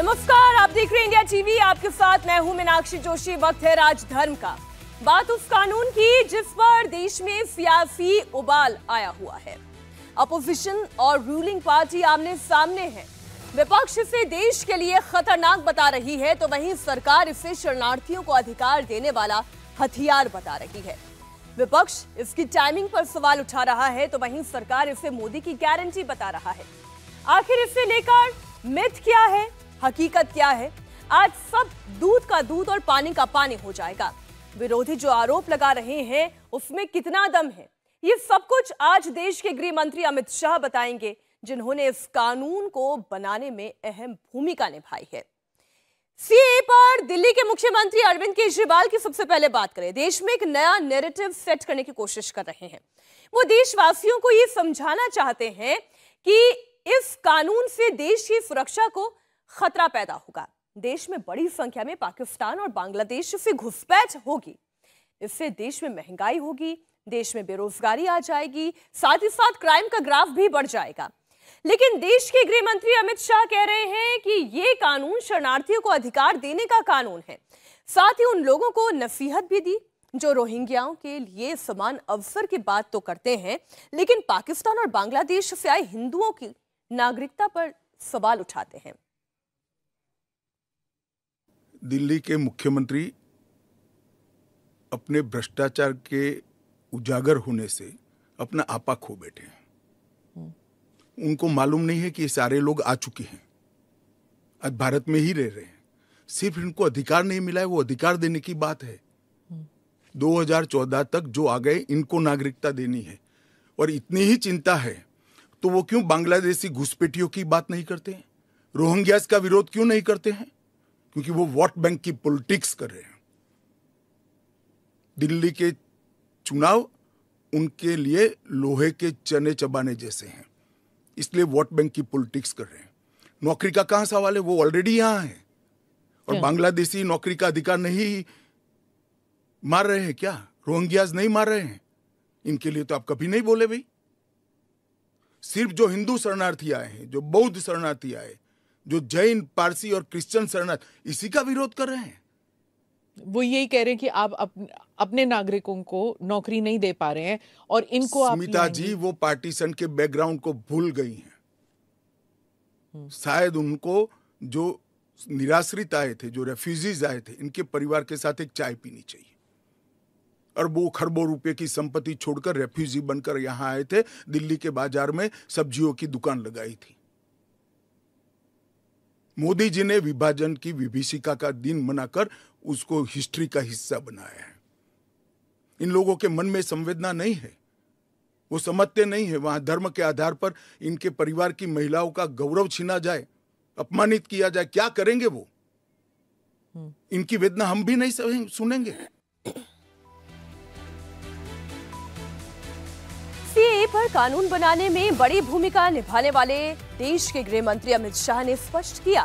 नमस्कार आप देख रहे हैं इंडिया टीवी आपके साथ मैं हूं मीनाक्षी जोशी वक्त है राजधर्म का बात उस कानून की जिस पर देश में सियासी उबाल आया हुआ है अपोजिशन और रूलिंग पार्टी आमने सामने है विपक्ष इसे देश के लिए खतरनाक बता रही है तो वहीं सरकार इसे शरणार्थियों को अधिकार देने वाला हथियार बता रही है विपक्ष इसकी टाइमिंग पर सवाल उठा रहा है तो वहीं सरकार इसे मोदी की गारंटी बता रहा है आखिर इसे लेकर मिथ क्या है हकीकत क्या है आज सब दूध का दूध और पानी का पानी हो जाएगा विरोधी जो आरोप लगा रहे हैं उसमें कितना दम है ये सब कुछ आज देश के गृह मंत्री अमित शाह बताएंगे जिन्होंने इस कानून को बनाने में अहम भूमिका निभाई है सीए पर दिल्ली के मुख्यमंत्री अरविंद केजरीवाल की सबसे पहले बात करें देश में एक नया नैरेटिव सेट करने की कोशिश कर रहे हैं वो देशवासियों को ये समझाना चाहते हैं कि इस कानून से देश की सुरक्षा को खतरा पैदा होगा देश में बड़ी संख्या में पाकिस्तान और बांग्लादेश से घुसपैठ होगी इससे देश में महंगाई होगी देश में बेरोजगारी आ जाएगी साथ ही साथ क्राइम का ग्राफ भी बढ़ जाएगा लेकिन देश के गृह मंत्री अमित शाह कह रहे हैं कि ये कानून शरणार्थियों को अधिकार देने का कानून है साथ ही उन लोगों को नसीहत भी दी जो रोहिंग्याओं के लिए समान अवसर की बात तो करते हैं लेकिन पाकिस्तान और बांग्लादेश से आए हिंदुओं की नागरिकता पर सवाल उठाते हैं दिल्ली के मुख्यमंत्री अपने भ्रष्टाचार के उजागर होने से अपना आपा खो बैठे हैं उनको मालूम नहीं है कि ये सारे लोग आ चुके हैं आज भारत में ही रह रहे हैं सिर्फ इनको अधिकार नहीं मिला है वो अधिकार देने की बात है 2014 तक जो आ गए इनको नागरिकता देनी है और इतनी ही चिंता है तो वो क्यों बांग्लादेशी घुसपैठियों की बात नहीं करते हैं रोहिंग्यास का विरोध क्यों नहीं करते हैं क्योंकि वो वोट बैंक की पॉलिटिक्स कर रहे हैं दिल्ली के चुनाव उनके लिए लोहे के चने चबाने जैसे हैं इसलिए वोट बैंक की पॉलिटिक्स कर रहे हैं नौकरी का कहां सवाल है वो ऑलरेडी यहां है और बांग्लादेशी नौकरी का अधिकार नहीं मार रहे हैं क्या रोहिंग्याज नहीं मार रहे हैं इनके लिए तो आप कभी नहीं बोले भाई सिर्फ जो हिंदू शरणार्थी आए हैं जो बौद्ध शरणार्थी आए जो जैन पारसी और क्रिश्चियन शरणार्थ इसी का विरोध कर रहे हैं वो यही कह रहे हैं कि आप अप, अपने नागरिकों को नौकरी नहीं दे पा रहे हैं और इनको स्मिता जी वो पार्टीशन के बैकग्राउंड को भूल गई हैं हम्म। शायद उनको जो निराश्रित आए थे जो रेफ्यूजीज आए थे इनके परिवार के साथ एक चाय पीनी चाहिए अरबों खरबों रुपए की संपत्ति छोड़कर रेफ्यूजी बनकर यहाँ आए थे दिल्ली के बाजार में सब्जियों की दुकान लगाई थी मोदी जी ने विभाजन की विभीषिका का दिन मनाकर उसको हिस्ट्री का हिस्सा बनाया है इन लोगों के मन में संवेदना नहीं है वो समझते नहीं है वहां धर्म के आधार पर इनके परिवार की महिलाओं का गौरव छीना जाए अपमानित किया जाए क्या करेंगे वो हम्म। इनकी वेदना हम भी नहीं सुनेंगे सीएए पर कानून बनाने में बड़ी भूमिका निभाने वाले देश के गृह मंत्री अमित शाह ने स्पष्ट किया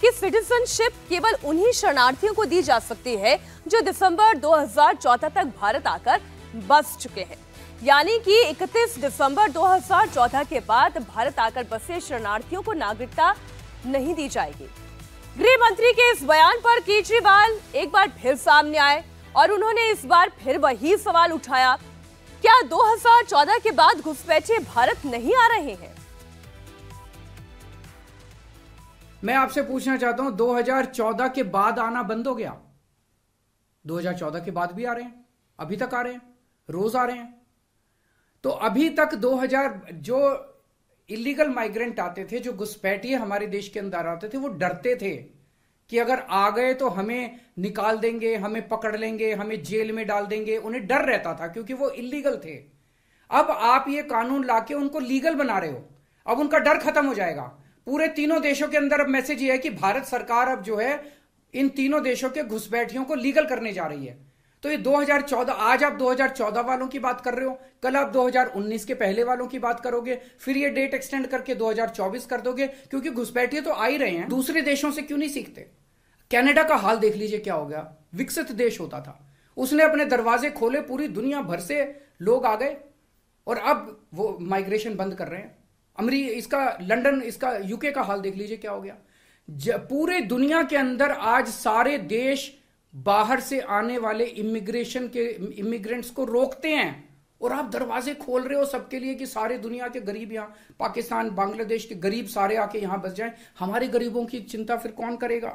कि सिटीजनशिप केवल उन्हीं शरणार्थियों को दी जा सकती है जो दिसंबर 2014 तक भारत आकर बस चुके हैं यानी कि 31 दिसंबर 2014 के बाद भारत आकर बसे शरणार्थियों को नागरिकता नहीं दी जाएगी गृह मंत्री के इस बयान पर केजरीवाल एक बार फिर सामने आए और उन्होंने इस बार फिर वही सवाल उठाया क्या 2014 के बाद घुसपैठिए भारत नहीं आ रहे हैं मैं आपसे पूछना चाहता हूं 2014 के बाद आना बंद हो गया 2014 के बाद भी आ रहे हैं अभी तक आ रहे हैं रोज आ रहे हैं तो अभी तक 2000 जो इलीगल माइग्रेंट आते थे जो घुसपैठिए हमारे देश के अंदर आते थे वो डरते थे कि अगर आ गए तो हमें निकाल देंगे हमें पकड़ लेंगे हमें जेल में डाल देंगे उन्हें डर रहता था क्योंकि वो इलीगल थे अब आप ये कानून लाके उनको लीगल बना रहे हो अब उनका डर खत्म हो जाएगा पूरे तीनों देशों के अंदर अब मैसेज ये है कि भारत सरकार अब जो है इन तीनों देशों के घुसपैठियों को लीगल करने जा रही है तो ये 2014 आज आप 2014 वालों की बात कर रहे हो कल आप 2019 के पहले वालों की बात करोगे फिर ये डेट एक्सटेंड करके 2024 कर दोगे क्योंकि घुसपैठिए तो आ ही रहे हैं दूसरे देशों से क्यों नहीं सीखते कनाडा का हाल देख लीजिए क्या हो गया विकसित देश होता था उसने अपने दरवाजे खोले पूरी दुनिया भर से लोग आ गए और अब वो माइग्रेशन बंद कर रहे हैं अमरी इसका लंदन इसका यूके का हाल देख लीजिए क्या हो गया पूरे दुनिया के अंदर आज सारे देश बाहर से आने वाले इमिग्रेशन के इमिग्रेंट्स को रोकते हैं और आप दरवाजे खोल रहे हो सबके लिए कि सारे दुनिया के गरीब यहां पाकिस्तान बांग्लादेश के गरीब सारे आके यहां बस जाएं हमारे गरीबों की चिंता फिर कौन करेगा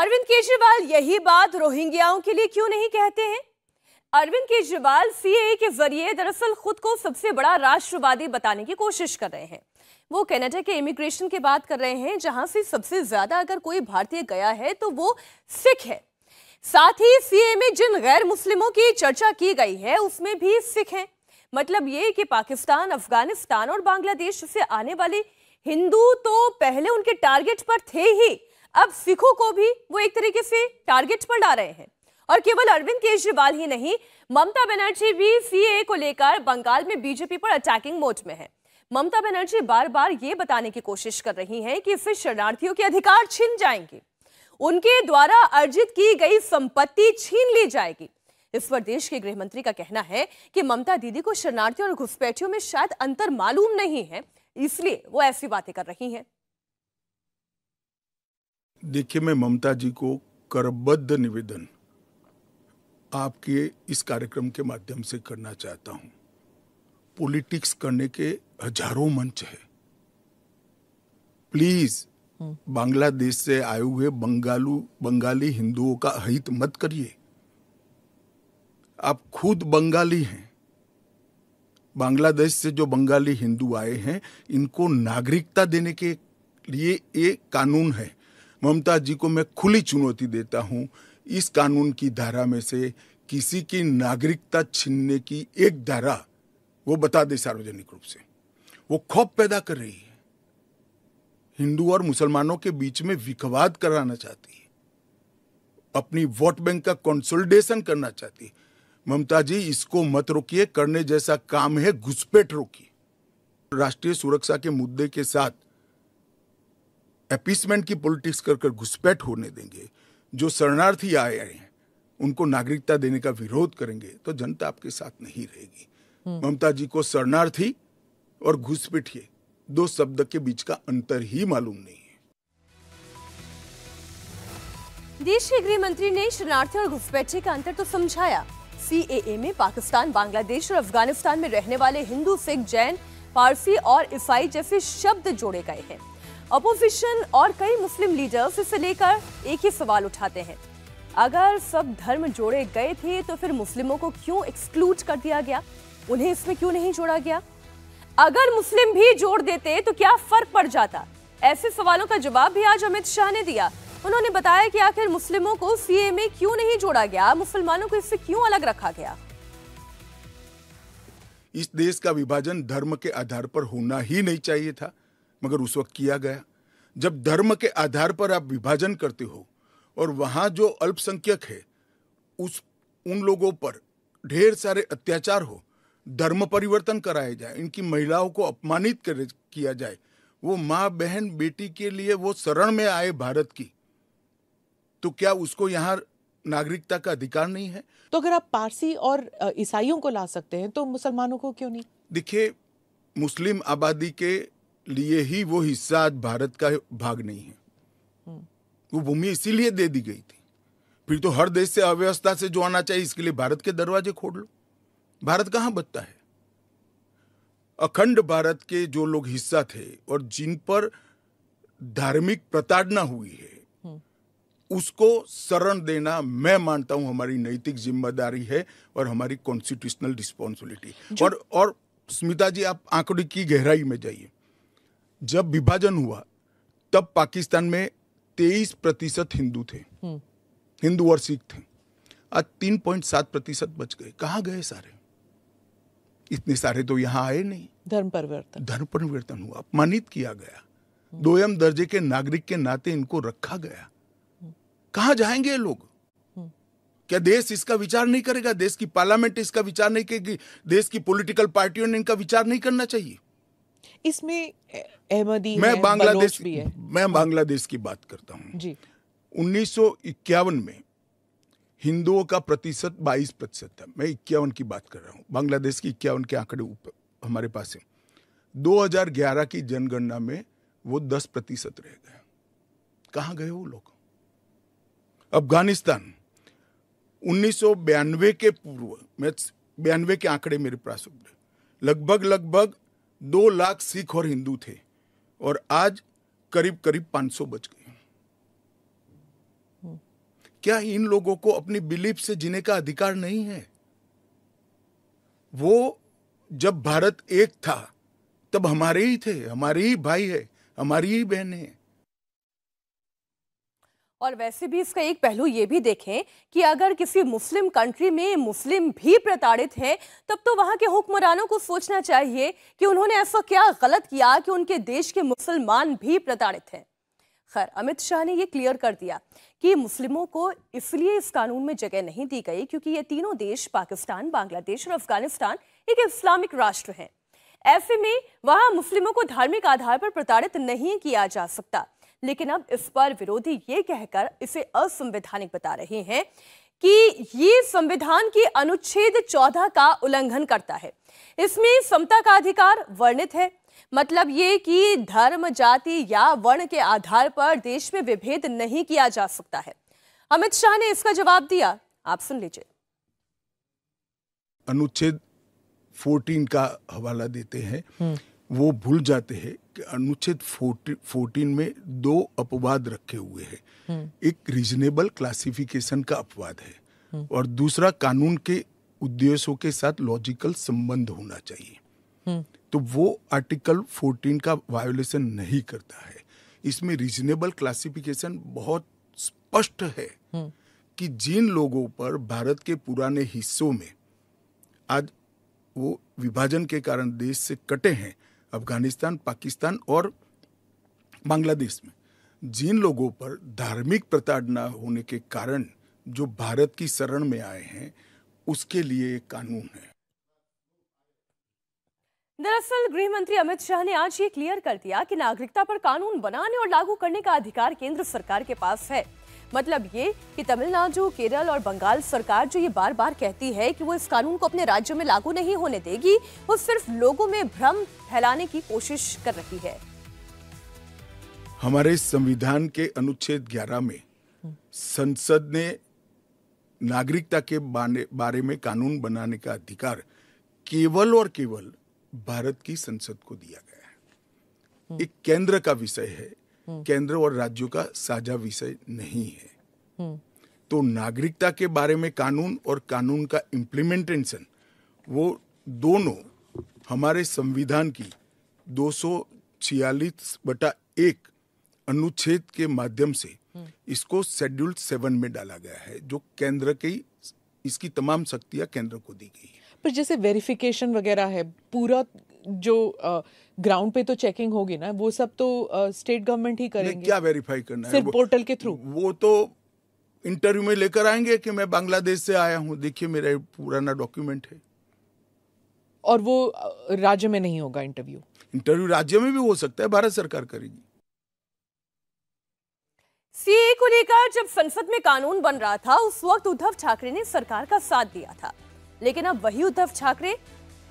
अरविंद केजरीवाल यही बात रोहिंग्याओं के लिए क्यों नहीं कहते हैं अरविंद केजरीवाल सीए के जरिए दरअसल खुद को सबसे बड़ा राष्ट्रवादी बताने की कोशिश कर रहे हैं वो कनाडा के इमिग्रेशन की बात कर रहे हैं जहां से सबसे ज्यादा अगर कोई भारतीय गया है तो वो सिख है साथ ही सीए में जिन गैर मुस्लिमों की चर्चा की गई है उसमें भी सिख हैं मतलब ये कि पाकिस्तान अफगानिस्तान और बांग्लादेश से आने वाले हिंदू तो पहले उनके टारगेट पर थे ही अब सिखों को भी वो एक तरीके से टारगेट पर डाल रहे हैं और केवल अरविंद केजरीवाल ही नहीं ममता बनर्जी भी सीए को लेकर बंगाल में बीजेपी पर अटैकिंग मोड में है ममता बनर्जी बार बार ये बताने की कोशिश कर रही हैं कि फिर शरणार्थियों के अधिकार छिन जाएंगे उनके द्वारा अर्जित की गई संपत्ति छीन ली जाएगी इस पर देश के गृह मंत्री का कहना है कि ममता दीदी को शरणार्थियों और घुसपैठियों में शायद अंतर मालूम नहीं है इसलिए वो ऐसी बातें कर रही हैं देखिए मैं ममता जी को करबद्ध निवेदन आपके इस कार्यक्रम के माध्यम से करना चाहता हूं पॉलिटिक्स करने के हजारों मंच है प्लीज हम्म। बांग्लादेश से आए हुए बंगालू बंगाली हिंदुओं का हित मत करिए आप खुद बंगाली हैं बांग्लादेश से जो बंगाली हिंदू आए हैं इनको नागरिकता देने के लिए एक कानून है ममता जी को मैं खुली चुनौती देता हूं इस कानून की धारा में से किसी की नागरिकता छीनने की एक धारा वो बता दे सार्वजनिक रूप से वो खौफ पैदा कर रही है हिंदू और मुसलमानों के बीच में विखवाद कराना चाहती है अपनी वोट बैंक का कंसोलिडेशन करना चाहती है ममता जी इसको मत रोकिए करने जैसा काम है घुसपैठ रोकिए राष्ट्रीय सुरक्षा के मुद्दे के साथ अपीसमेंट की पॉलिटिक्स कर कर घुसपैठ होने देंगे जो शरणार्थी आए हैं उनको नागरिकता देने का विरोध करेंगे तो जनता आपके साथ नहीं रहेगी ममता जी को शरणार्थी और घुसपैठिए दो शब्द के बीच का अंतर ही मालूम नहीं है देश के गृह मंत्री ने शरणार्थी और घुसपैठे का अंतर तो समझाया सी में पाकिस्तान बांग्लादेश और अफगानिस्तान में रहने वाले हिंदू सिख जैन पारसी और ईसाई जैसे शब्द जोड़े गए हैं अपोजिशन और कई मुस्लिम लीडर्स इसे लेकर एक ही सवाल उठाते हैं अगर सब धर्म जोड़े गए थे तो फिर मुस्लिमों को क्यों एक्सक्लूड कर दिया गया उन्हें इसमें क्यों नहीं जोड़ा गया अगर मुस्लिम भी जोड़ देते तो क्या फर्क पड़ जाता ऐसे सवालों का जवाब भी आज अमित शाह ने दिया उन्होंने बताया कि आखिर मुस्लिमों को सीए में क्यों नहीं जोड़ा गया मुसलमानों को इससे क्यों अलग रखा गया इस देश का विभाजन धर्म के आधार पर होना ही नहीं चाहिए था मगर उस वक्त किया गया जब धर्म के आधार पर आप विभाजन करते हो और वहां जो अल्पसंख्यक है उस उन लोगों पर ढेर सारे अत्याचार हो धर्म परिवर्तन कराया जाए इनकी महिलाओं को अपमानित कर किया जाए वो माँ बहन बेटी के लिए वो शरण में आए भारत की तो क्या उसको यहाँ नागरिकता का अधिकार नहीं है तो अगर आप पारसी और ईसाइयों को ला सकते हैं तो मुसलमानों को क्यों नहीं देखिए मुस्लिम आबादी के लिए ही वो हिस्सा आज भारत का भाग नहीं है हम्म। वो भूमि इसीलिए दे दी गई थी फिर तो हर देश से अव्यवस्था से जो आना चाहिए इसके लिए भारत के दरवाजे खोल लो भारत कहां बचता है अखंड भारत के जो लोग हिस्सा थे और जिन पर धार्मिक प्रताड़ना हुई है हम्म। उसको शरण देना मैं मानता हूं हमारी नैतिक जिम्मेदारी है और हमारी कॉन्स्टिट्यूशनल रिस्पॉन्सिबिलिटी और और स्मिता जी आप आंकड़े की गहराई में जाइए जब विभाजन हुआ तब पाकिस्तान में तेईस प्रतिशत हिंदू थे हम्म। हिंदू और सिख थे आज तीन पॉइंट सात प्रतिशत बच गए कहा गए सारे इतने सारे तो यहाँ आए नहीं धर्म परिवर्तन धर्म परिवर्तन हुआ अपमानित किया गया दोयम दर्जे के नागरिक के नाते इनको रखा गया कहा जाएंगे लोग हम्म। क्या देश इसका विचार नहीं करेगा देश की पार्लियामेंट इसका विचार नहीं करेगी देश की पॉलिटिकल पार्टियों ने इनका विचार नहीं करना चाहिए इसमें अहमदी मैं बांग्लादेश मैं बांग्लादेश की बात करता हूँ उन्नीस में हिंदुओं का प्रतिशत 22 प्रतिशत था मैं इक्यावन की बात कर रहा हूँ बांग्लादेश की इक्यावन के आंकड़े ऊपर हमारे पास है 2011 की जनगणना में वो 10 प्रतिशत रह गए कहाँ गए वो लोग अफगानिस्तान उन्नीस के पूर्व मैं बयानवे के आंकड़े मेरे पास लगभग लगभग दो लाख सिख और हिंदू थे और आज करीब करीब 500 बच गए क्या इन लोगों को अपनी बिलीफ से जीने का अधिकार नहीं है वो जब भारत एक था तब हमारे ही थे हमारे ही भाई है हमारी ही बहन है और वैसे भी इसका एक पहलू ये भी देखें कि अगर किसी मुस्लिम कंट्री में मुस्लिम भी प्रताड़ित हैं तब तो वहाँ के हुक्मरानों को सोचना चाहिए कि उन्होंने ऐसा क्या गलत किया कि उनके देश के मुसलमान भी प्रताड़ित हैं खैर अमित शाह ने ये क्लियर कर दिया कि मुस्लिमों को इसलिए इस कानून में जगह नहीं दी गई क्योंकि ये तीनों देश पाकिस्तान बांग्लादेश और अफगानिस्तान एक इस्लामिक राष्ट्र हैं ऐसे में वहां मुस्लिमों को धार्मिक आधार पर प्रताड़ित नहीं किया जा सकता लेकिन अब इस पर विरोधी ये कहकर इसे असंवैधानिक बता रहे हैं कि ये संविधान के अनुच्छेद 14 का उल्लंघन करता है इसमें समता का अधिकार वर्णित है मतलब ये कि धर्म जाति या वर्ण के आधार पर देश में विभेद नहीं किया जा सकता है अमित शाह ने इसका जवाब दिया आप सुन लीजिए अनुच्छेद 14 का हवाला देते हैं हम्म। वो भूल जाते हैं कि अनुच्छेद 14, 14 में दो अपवाद रखे हुए हैं हम्म। एक रीजनेबल क्लासिफिकेशन का अपवाद है हम्म। और दूसरा कानून के उद्देश्यों के साथ लॉजिकल संबंध होना चाहिए तो वो आर्टिकल 14 का वायोलेशन नहीं करता है इसमें रीजनेबल क्लासिफिकेशन बहुत स्पष्ट है हम्म। कि जिन लोगों पर भारत के पुराने हिस्सों में आज वो विभाजन के कारण देश से कटे हैं अफगानिस्तान पाकिस्तान और बांग्लादेश में जिन लोगों पर धार्मिक प्रताड़ना होने के कारण जो भारत की शरण में आए हैं उसके लिए एक कानून है दरअसल गृह मंत्री अमित शाह ने आज ये क्लियर कर दिया कि नागरिकता पर कानून बनाने और लागू करने का अधिकार केंद्र सरकार के पास है मतलब ये कि तमिलनाडु केरल और बंगाल सरकार जो ये बार बार कहती है कि वो इस कानून को अपने राज्यों में लागू नहीं होने देगी वो सिर्फ लोगों में भ्रम फैलाने की कोशिश कर रही है हमारे संविधान के अनुच्छेद 11 में संसद ने नागरिकता के बारे में कानून बनाने का अधिकार केवल और केवल भारत की संसद को दिया गया है हम्म। एक केंद्र का विषय है हम्म। केंद्र और राज्यों का साझा विषय नहीं है हम्म। तो नागरिकता के बारे में कानून और कानून का इम्प्लीमेंटेशन वो दोनों हमारे संविधान की दो बटा एक अनुच्छेद के माध्यम से इसको शेड्यूल सेवन में डाला गया है जो केंद्र की इसकी तमाम शक्तियां केंद्र को दी गई है पर जैसे वेरिफिकेशन वगैरह है पूरा जो ग्राउंड पे तो चेकिंग होगी ना वो सब तो स्टेट गवर्नमेंट ही करेंगे क्या वेरीफाई करना सिर्फ है पोर्टल के थ्रू वो तो इंटरव्यू में लेकर आएंगे कि मैं बांग्लादेश से आया हूँ देखिए मेरा पुराना डॉक्यूमेंट है और वो राज्य में नहीं होगा इंटरव्यू इंटरव्यू राज्य में भी हो सकता है भारत सरकार करेगी सीए को लेकर जब संसद में कानून बन रहा था उस वक्त उद्धव ठाकरे ने सरकार का साथ दिया था लेकिन अब वही उद्धव ठाकरे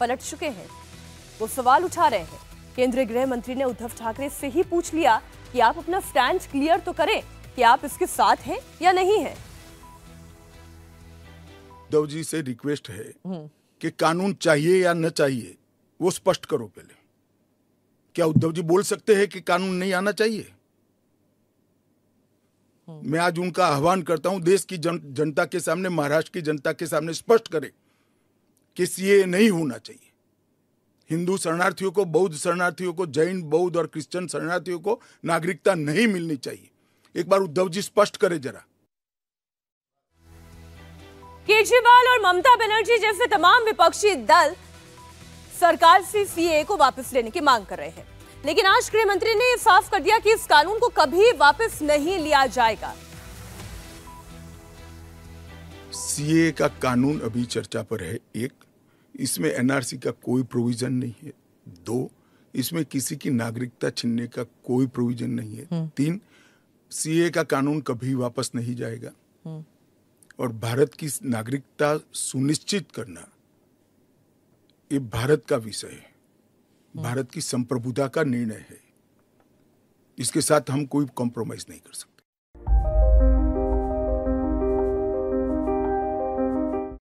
पलट चुके हैं वो सवाल उठा रहे हैं केंद्रीय गृह मंत्री ने उद्धव ठाकरे से ही पूछ लिया कि आप अपना स्टैंड क्लियर तो करें कि आप इसके साथ हैं या नहीं है उद्धव जी से रिक्वेस्ट है हम्म। कि कानून चाहिए या न चाहिए वो स्पष्ट करो पहले क्या उद्धव जी बोल सकते हैं कि कानून नहीं आना चाहिए हम्म। मैं आज उनका आह्वान करता हूं देश की जन, जनता के सामने महाराष्ट्र की जनता के सामने स्पष्ट करें कि सीए नहीं होना चाहिए हिंदू शरणार्थियों को बौद्ध शरणार्थियों को जैन बौद्ध और क्रिश्चियन शरणार्थियों को नागरिकता नहीं मिलनी चाहिए एक बार उद्धव जी स्पष्ट करें जरा केजरीवाल और ममता बनर्जी जैसे तमाम विपक्षी दल सरकार से सीए को वापस लेने की मांग कर रहे हैं लेकिन आज गृह मंत्री ने साफ कर दिया कि इस कानून को कभी वापस नहीं लिया जाएगा सीए का कानून अभी चर्चा पर है एक इसमें एनआरसी का कोई प्रोविज़न नहीं है दो इसमें किसी की नागरिकता छीनने का कोई प्रोविज़न नहीं है हम्म। तीन सीए का कानून कभी वापस नहीं जाएगा हम्म। और भारत की नागरिकता सुनिश्चित करना ये भारत का विषय है हम्म। भारत की संप्रभुता का निर्णय है इसके साथ हम कोई कॉम्प्रोमाइज नहीं कर सकते